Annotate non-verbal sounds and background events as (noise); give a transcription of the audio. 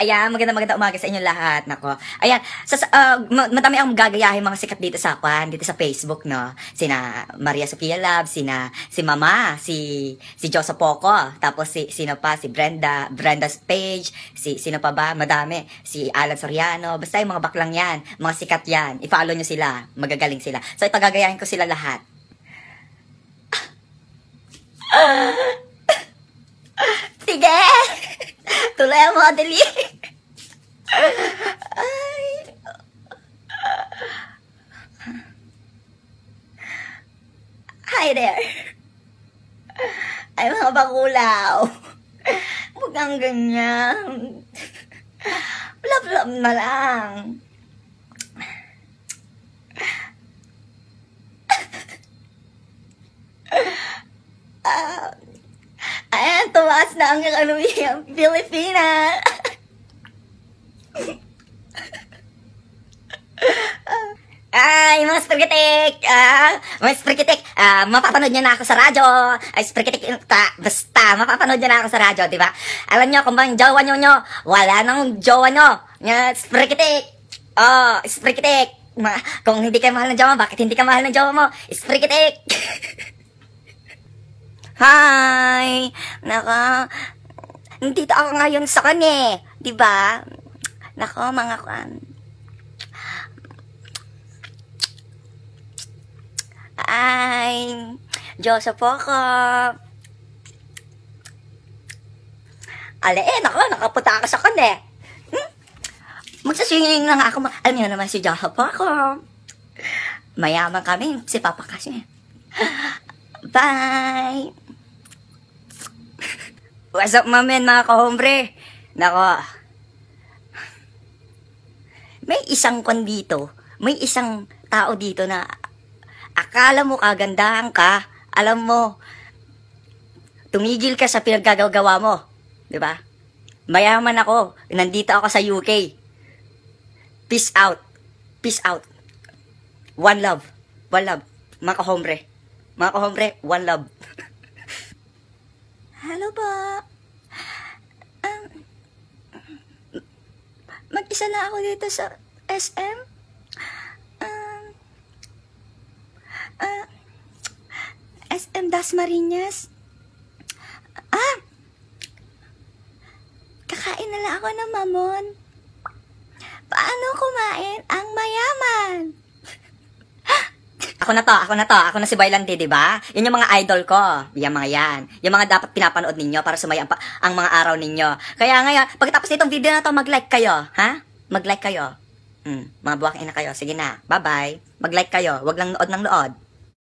Ayan, maganda maganda umaga sa inyo lahat. Nako. Ayan, sa, uh, ah, matami ang gagayahin mga sikat dito sa kwan, dito sa Facebook, no? Sina Maria Sofia Love, sina si Mama, si si Josa Poco, tapos si sino pa si Brenda, Brenda's Page, si sino pa ba? Madami. Si Alan Soriano, basta yung mga baklang 'yan, mga sikat 'yan. I-follow niyo sila, magagaling sila. So ipagagayahin ko sila lahat. (laughs) Sige! (laughs) Tuloy ang modeling! Eh. Hi there. Ay, mga bakulaw. Huwag kang ganyan. Plap-plap na lang. Uh, ayan, tumaas na ang economy ng Pilipinas. Ay, mga Spriggitik! Ah, mga Spriggitik, ah, mapapanood niya na ako sa radyo. Ay, Spriggitik, ta, basta, mapapanood niya na ako sa radyo, di ba? Alam niyo kung bang jowa niyo nyo, wala nang jowa nyo. Nga, Spriggitik! Oh, Spriggitik! Ma, kung hindi ka mahal ng jowa, bakit hindi ka mahal ng jowa mo? Spriggitik! (laughs) Hi! Naka, nandito ako ngayon sa kanya, di ba? Nako, mga kuan. Ay, Diyoso po ko. Ale, eh, nako, nakapunta ako sa kan eh. Hmm? Magsaswingin lang ako. Alam niyo naman si Diyoso po ko. Mayaman kami, si Papa kasi. Bye! (laughs) What's up, mamen, mga kahombre? Nako, may isang kwan dito, may isang tao dito na akala mo kagandahan ka, alam mo, tumigil ka sa pinagkagagawa mo. ba? Diba? Mayaman ako, nandito ako sa UK. Peace out. Peace out. One love. One love. Mga kahombre. Mga kahombre, one love. (laughs) Hello po. Um, mag-isa na ako dito sa SM? Um, uh, SM Dasmariñas? Ah! Kakain na lang ako ng mamon. Paano kumain ang mayaman? (laughs) ako na to, ako na to, ako na si Boylante, di ba? Yun yung mga idol ko, yung mga yan. Yung mga dapat pinapanood ninyo para sumaya ang, ang mga araw ninyo. Kaya ngayon, pagkatapos nitong video na to, mag-like kayo, ha? Mag-like kayo. Mm, mga buwak ina kayo. Sige na. Bye-bye. Mag-like kayo. Huwag lang nood ng nood.